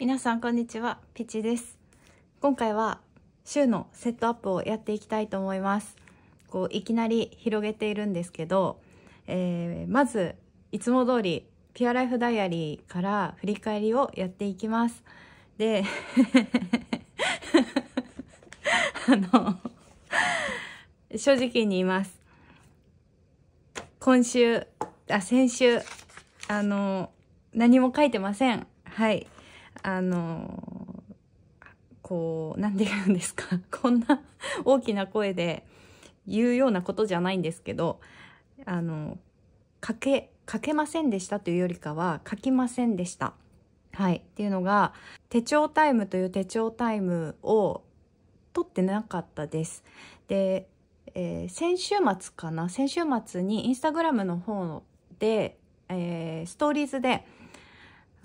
皆さんこんにちはピチです今回は週のセットアップをやっていきたいと思いますこういきなり広げているんですけど、えー、まずいつも通りピュアライフダイアリーから振り返りをやっていきますで あの正直に言います今週あ先週あの何も書いてませんはいあのこう何て言うんですか こんな大きな声で言うようなことじゃないんですけどあの書け書けませんでしたというよりかは書きませんでした。はい、っていうのが手帳タイムという手帳タイムを取ってなかったです。で、えー、先週末かな先週末にインスタグラムの方で、えー、ストーリーズで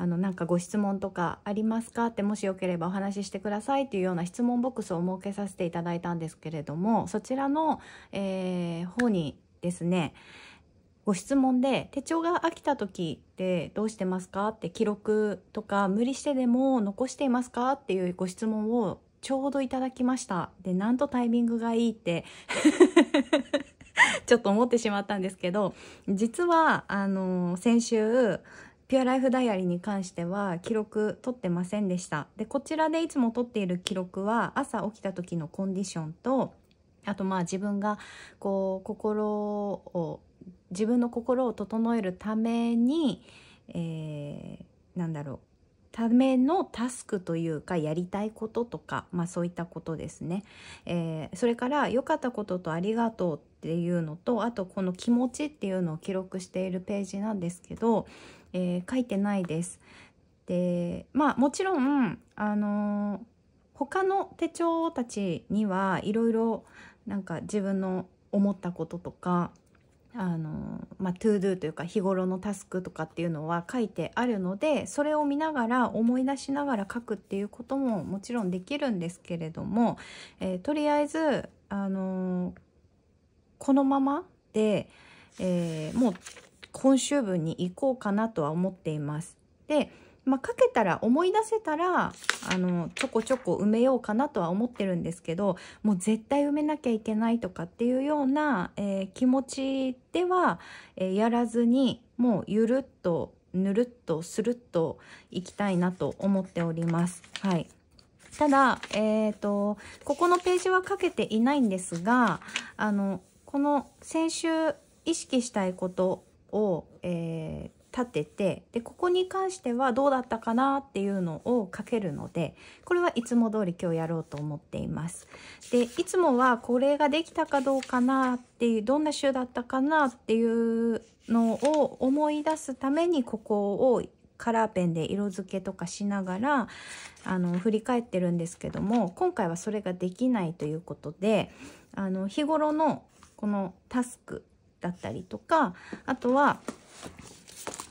あの、なんかご質問とかありますかってもしよければお話ししてくださいっていうような質問ボックスを設けさせていただいたんですけれども、そちらの、えー、方にですね、ご質問で手帳が飽きた時ってどうしてますかって記録とか無理してでも残していますかっていうご質問をちょうどいただきました。で、なんとタイミングがいいって ちょっと思ってしまったんですけど、実は、あの、先週、ピュアライフダイアリーに関しては記録取ってませんでした。で、こちらでいつも取っている記録は朝起きた時のコンディションと、あとまあ自分がこう心を、自分の心を整えるために、えー、なんだろう、ためのタスクというかやりたいこととか、まあそういったことですね。えー、それから良かったこととありがとうっていうのと、あとこの気持ちっていうのを記録しているページなんですけど、えー、書いてないです。でまあもちろんあのー、他の手帳たちにはいろいろんか自分の思ったこととかあのまあ、トゥードゥというか日頃のタスクとかっていうのは書いてあるのでそれを見ながら思い出しながら書くっていうことももちろんできるんですけれども、えー、とりあえず、あのー、このままで、えー、もう今週分に行こうかなとは思っています。で、まあ、かけたら思い出せたらあのちょこちょこ埋めようかなとは思ってるんですけどもう絶対埋めなきゃいけないとかっていうような、えー、気持ちでは、えー、やらずにもうゆるっとぬるっとするっといきたいなと思っております。はいただ、えっ、ー、と、ここのページはかけていないんですが、あの、この先週意識したいことを、えー、立ててでここに関してはどうだったかなっていうのを書けるのでこれはいつも通り今日やろうと思っています。でいつもはこれができたかどうかなっていうどんな週だったかなっていうのを思い出すためにここをカラーペンで色付けとかしながらあの振り返ってるんですけども今回はそれができないということであの日頃のこのタスクだったりとかあとはよ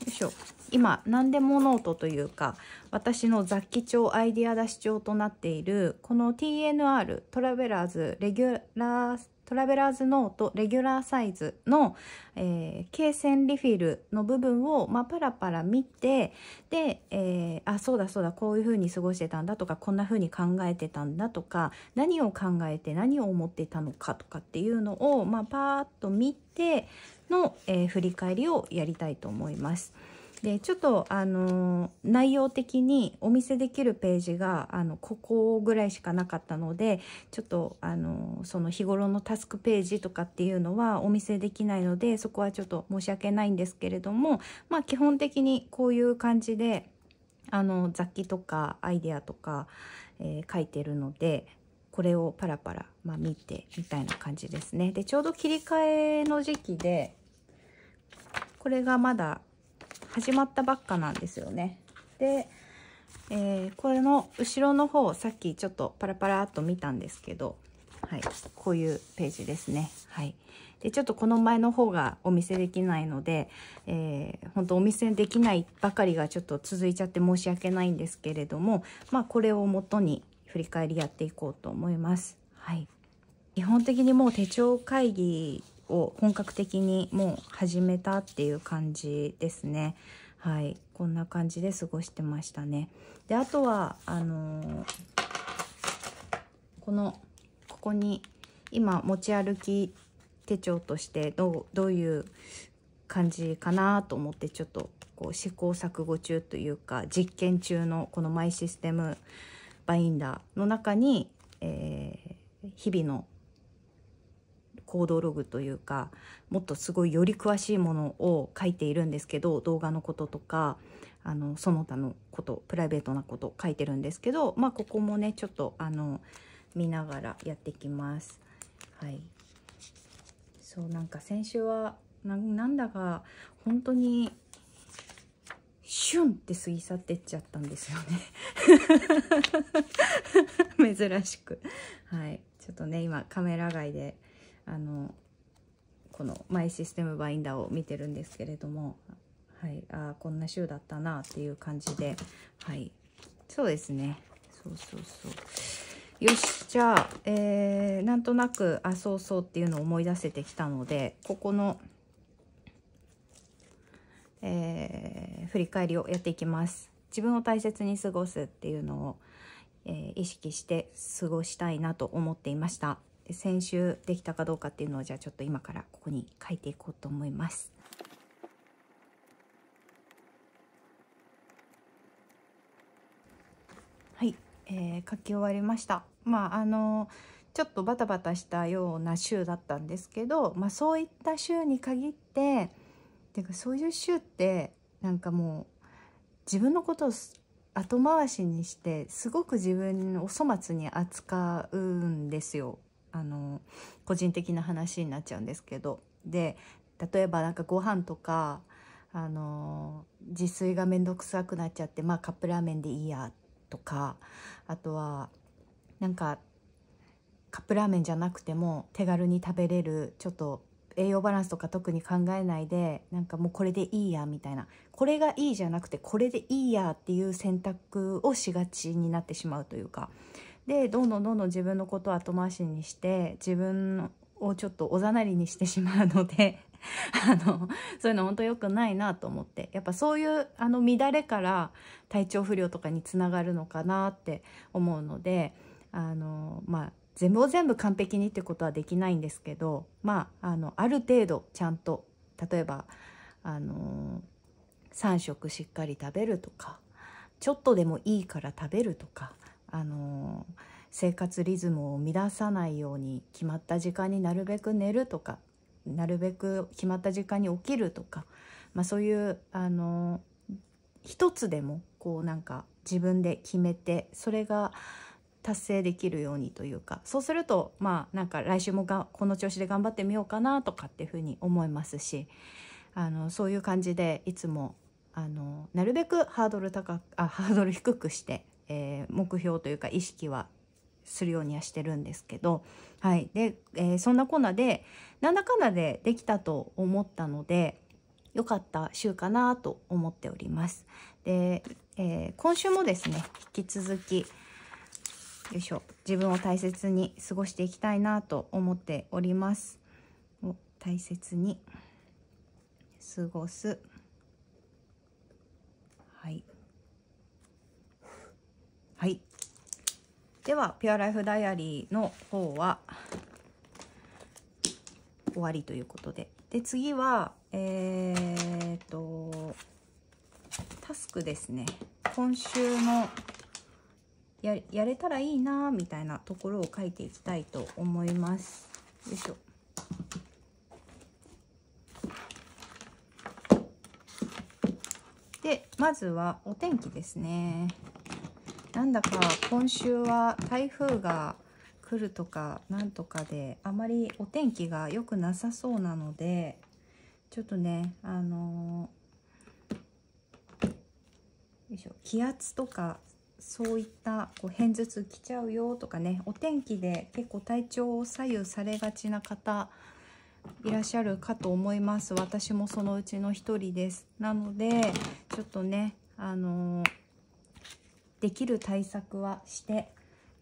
いしょ今何でもノートというか私の雑記帳アイディア出し帳となっているこの TNR トラベラーズレギュラートラベラーズノートレギュラーサイズの、えー、罫線リフィルの部分を、まあ、パラパラ見てで、えー、あそうだそうだこういう風に過ごしてたんだとかこんな風に考えてたんだとか何を考えて何を思ってたのかとかっていうのを、まあ、パーッと見ての、えー、振り返りをやりたいと思います。でちょっとあの内容的にお見せできるページがあのここぐらいしかなかったのでちょっとあのその日頃のタスクページとかっていうのはお見せできないのでそこはちょっと申し訳ないんですけれどもまあ基本的にこういう感じであの雑記とかアイデアとか、えー、書いてるのでこれをパラパラ、まあ、見てみたいな感じですね。でちょうど切り替えの時期でこれがまだ始まったばっかなんですよね。で、えー、これの後ろの方さっきちょっとパラパラっと見たんですけど、はい、こういうページですね。はい、でちょっとこの前の方がお見せできないので、えー、本当お見せできないばかりがちょっと続いちゃって申し訳ないんですけれども、まあ、これを元に振り返りやっていこうと思います。はい基本的にもう手帳会議を本格的にもう始めたっていう感じですね。はい、こんな感じで過ごしてましたね。で、あとは、あのー、この、ここに、今、持ち歩き手帳として、どう、どういう感じかなと思って、ちょっと、こう、試行錯誤中というか、実験中の、このマイシステムバインダーの中に、えー、日々の行動ログというかもっとすごいより詳しいものを書いているんですけど動画のこととかあのその他のことプライベートなこと書いてるんですけどまあここもねちょっとあの見ながらやっていきます。はいそうなんか先週はなんだか本当にシュンって過ぎ去ってっちゃったんですよね 珍しくはいちょっとね今カメラ外であのこのマイシステムバインダーを見てるんですけれども、はい、あこんな週だったなっていう感じで、はい、そうですねそうそうそうよしじゃあ、えー、なんとなくあそうそうっていうのを思い出せてきたのでここの、えー、振り返りをやっていきます自分を大切に過ごすっていうのを、えー、意識して過ごしたいなと思っていました先週できたかどうかっていうのをじゃあちょっと今からここに書いていこうと思います。はい、えー、書き終わりました。まああのちょっとバタバタしたような週だったんですけど、まあ、そういった週に限ってていうかそういう週ってなんかもう自分のことを後回しにしてすごく自分を粗末に扱うんですよあの個人的な話になっちゃうんですけどで例えばなんかご飯とかあの自炊が面倒くさくなっちゃってまあカップラーメンでいいやとかあとはなんかカップラーメンじゃなくても手軽に食べれるちょっと栄養バランスとか特に考えないでなんかもうこれでいいやみたいなこれがいいじゃなくてこれでいいやっていう選択をしがちになってしまうというかでどんどんどんどん自分のことを後回しにして自分をちょっとおざなりにしてしまうので あのそういうの本当良くないなと思ってやっぱそういうあの乱れから体調不良とかにつながるのかなって思うのであのまあ全部を全部完璧にってことはできないんですけどまああのある程度ちゃんと例えばあの3食しっかり食べるとかちょっとでもいいから食べるとかあの生活リズムを乱さないように決まった時間になるべく寝るとかなるべく決まった時間に起きるとか、まあ、そういうあの一つでもこうなんか自分で決めてそれが達成できるようにというかそうするとまあなんか来週もがこの調子で頑張ってみようかなとかっていうふうに思いますしあのそういう感じでいつもあのなるべくハードル高あハードル低くしてえー、目標というか意識はするようにはしてるんですけど、はいでえー、そんなこんなでなんだかんだでできたと思ったので良かった週かなと思っております。で、えー、今週もですね引き続きよいしょ自分を大切に過ごしていきたいなと思っております。大切に過ごす。はい。では、ピュアライフダイアリーの方は、終わりということで。で、次は、えー、っと、タスクですね。今週のややれたらいいなみたいなところを書いていきたいと思います。よいしょ。で、まずはお天気ですね。なんだか今週は台風が来るとかなんとかであまりお天気が良くなさそうなのでちょっとねあのよいしょ気圧とかそういったこう片頭痛来ちゃうよとかねお天気で結構体調を左右されがちな方いらっしゃるかと思います私もそのうちの一人ですなのでちょっとねあのーできる対策はして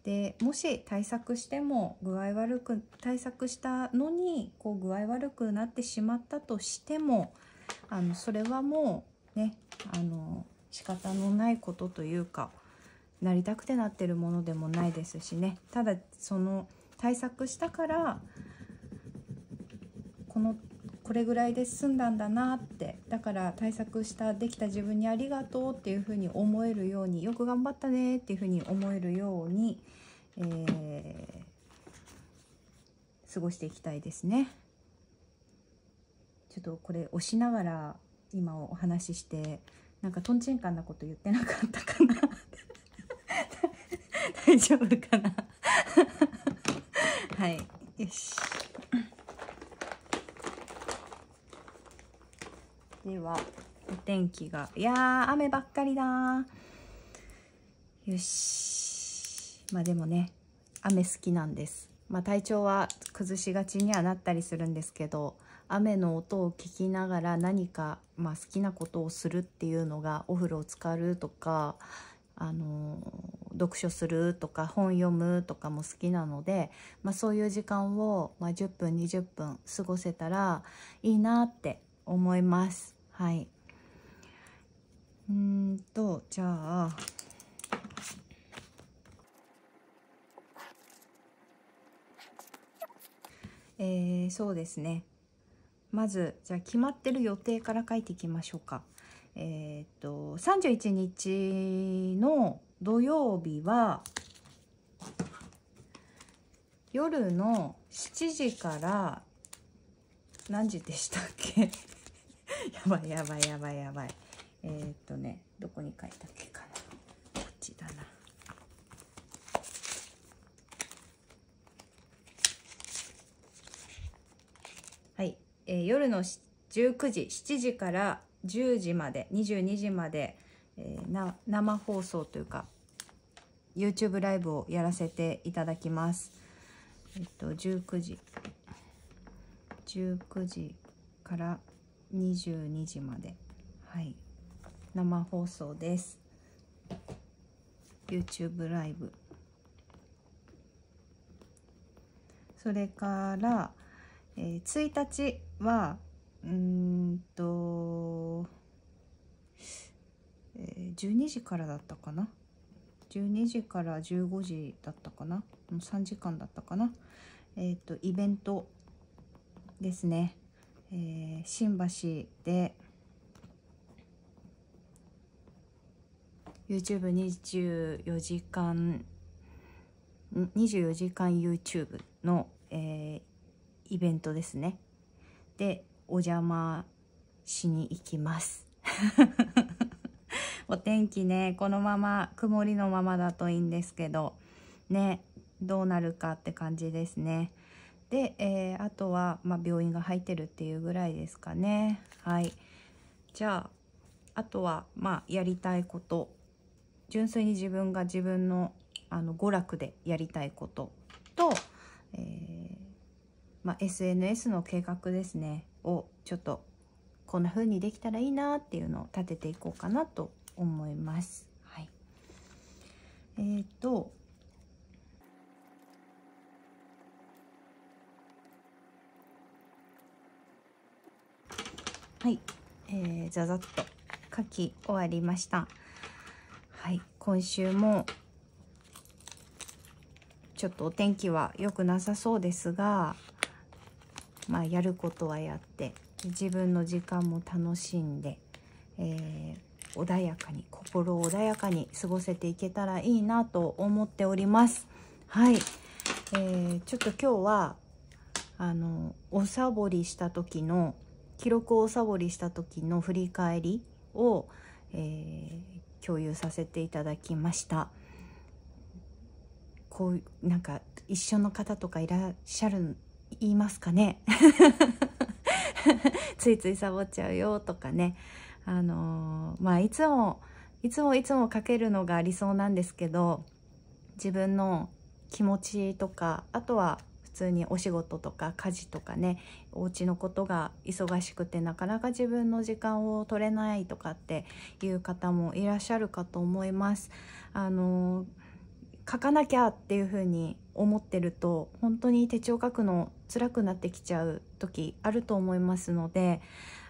でもし対策しても具合悪く対策したのにこう具合悪くなってしまったとしてもあのそれはもうねあの仕方のないことというかなりたくてなってるものでもないですしねただその対策したからこのこれぐらいで済んだんだなってだから対策したできた自分にありがとうっていうふうに思えるようによく頑張ったねっていうふうに思えるように、えー、過ごしていきたいですね。ちょっとこれ押しながら今お話ししてなんかとんちんかんなこと言ってなかったかな 大丈夫かなはいよし。では、お天気が、いやー、雨ばっかりだよし。まあでもね、雨好きなんです。まあ体調は崩しがちにはなったりするんですけど、雨の音を聞きながら何か、まあ、好きなことをするっていうのがお風呂を浸かるとか、あの読書するとか本読むとかも好きなので、まあ、そういう時間を、まあ、10分20分過ごせたらいいなって思います。はいうんとじゃあえー、そうですねまずじゃあ決まってる予定から書いていきましょうか。えっ、と31日の土曜日は夜の7時から何時でしたっけやばいやばいやばいやばい。えー、っとね、どこに書いたっけかな。こっちだな。はい、えー、夜の19時7時から10時まで22時まで、えー、な生放送というか YouTube ライブをやらせていただきます。えっと19時19時から22時まではい生放送です YouTube ライブそれから、えー、1日はうんと、えー、12時からだったかな12時から15時だったかな3時間だったかなえっ、ー、とイベントですねえー、新橋で YouTube24 時間24時間 YouTube の、えー、イベントですねでお邪魔しに行きます お天気ねこのまま曇りのままだといいんですけどねどうなるかって感じですねで、えー、あとは、まあ、病院が入ってるっていうぐらいですかねはいじゃああとはまあやりたいこと純粋に自分が自分のあの娯楽でやりたいことと、えー、まあ、SNS の計画ですねをちょっとこんな風にできたらいいなっていうのを立てていこうかなと思います。はい、えっ、ー、とはい、えー、ざざっと書き終わりました。はい、今週もちょっとお天気は良くなさそうですが、まあ、やることはやって自分の時間も楽しんで、えー、穏やかに心を穏やかに過ごせていけたらいいなと思っております。はい、えー、ちょっと今日はあのおさぼりした時の記録をサボりした時の振り返りを、えー、共有させていただきました。こうなんか一緒の方とかいらっしゃる言いますかね ついついサボっちゃうよとかねあのー、まあいつもいつもいつもかけるのが理想なんですけど自分の気持ちとかあとは通にお仕事とか家事とかねお家のことが忙しくてなかなか自分の時間を取れないとかっていう方もいらっしゃるかと思います。あの書かなきゃっていう風に思ってると本当に手帳書くの辛くなってきちゃう時あると思いますので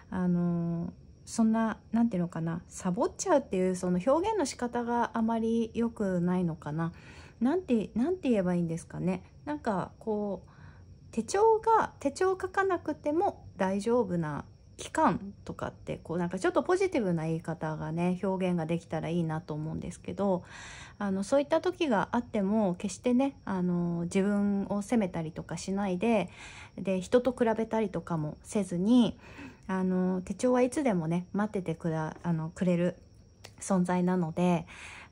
あのそんな何て言うのかなサボっちゃうっていうその表現の仕方があまり良くないのかな。何てて言えばいいんですかねなんかこう手帳が手帳を書かなくても大丈夫な期間とかってこうなんかちょっとポジティブな言い方がね表現ができたらいいなと思うんですけどあのそういった時があっても決してねあの自分を責めたりとかしないでで人と比べたりとかもせずにあの手帳はいつでもね待っててくだあのくれる存在なので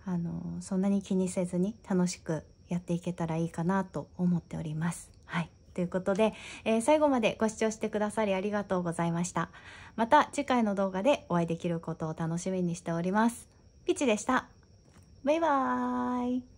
あのそんなに気にせずに楽しくやっていけたらいいかなと思っております。はいということで、えー、最後までご視聴してくださりありがとうございました。また次回の動画でお会いできることを楽しみにしております。ピチでした。バイバーイ。